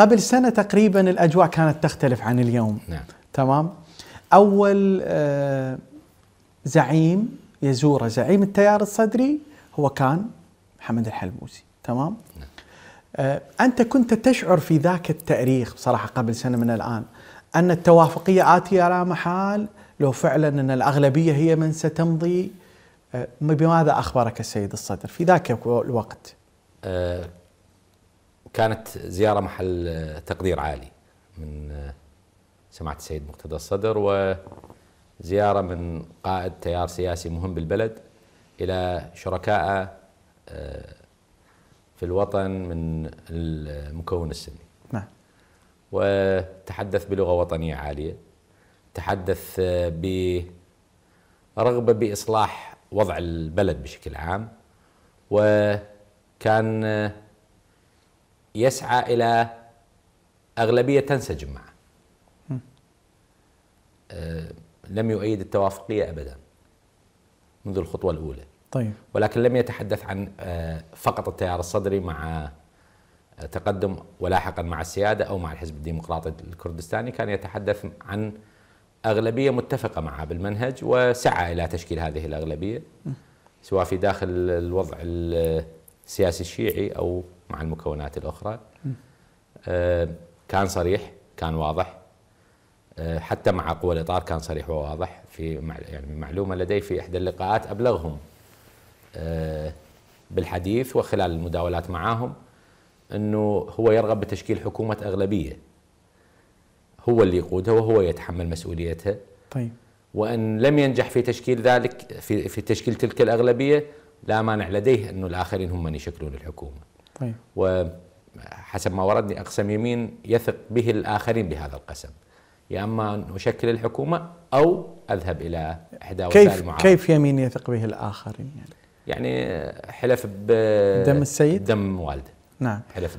قبل سنة تقريبا الأجواء كانت تختلف عن اليوم نعم. تمام أول آه، زعيم يزوره زعيم التيار الصدري هو كان محمد الحلبوسي تمام نعم. آه، أنت كنت تشعر في ذاك التأريخ بصراحة قبل سنة من الآن أن التوافقية آتية لا محال لو فعلا أن الأغلبية هي من ستمضي آه، بماذا أخبرك السيد الصدر في ذاك الوقت؟ وكانت زيارة محل تقدير عالي من آه، سماعة السيد مقتدى الصدر وزيارة من قائد تيار سياسي مهم بالبلد إلى شركاء آه، في الوطن من المكون السني نعم وتحدث بلغة وطنية عالية تحدث آه، برغبة بإصلاح وضع البلد بشكل عام وكان يسعى الى اغلبيه تنسجم معه. أه لم يؤيد التوافقيه ابدا منذ الخطوه الاولى. طيب ولكن لم يتحدث عن أه فقط التيار الصدري مع أه، تقدم ولاحقا مع السياده او مع الحزب الديمقراطي الكردستاني كان يتحدث عن اغلبيه متفقه معها بالمنهج وسعى الى تشكيل هذه الاغلبيه سواء في داخل الوضع السياسي الشيعي او مع المكونات الأخرى آه، كان صريح كان واضح آه، حتى مع قوى الإطار كان صريح وواضح في يعني معلومة لدي في إحدى اللقاءات أبلغهم آه، بالحديث وخلال المداولات معهم أنه هو يرغب بتشكيل حكومة أغلبية هو اللي يقودها وهو يتحمل مسؤوليتها طيب وان لم ينجح في تشكيل ذلك في في تشكيل تلك الاغلبيه لا مانع لديه انه الاخرين هم من يشكلون الحكومه. طيب. وحسب ما وردني أقسم يمين يثق به الآخرين بهذا القسم يا اما ان اشكل الحكومه او اذهب الى احدى كيف المعارضة كيف يمين يثق به الاخرين يعني؟ يعني حلف بدم السيد دم والده نعم حلف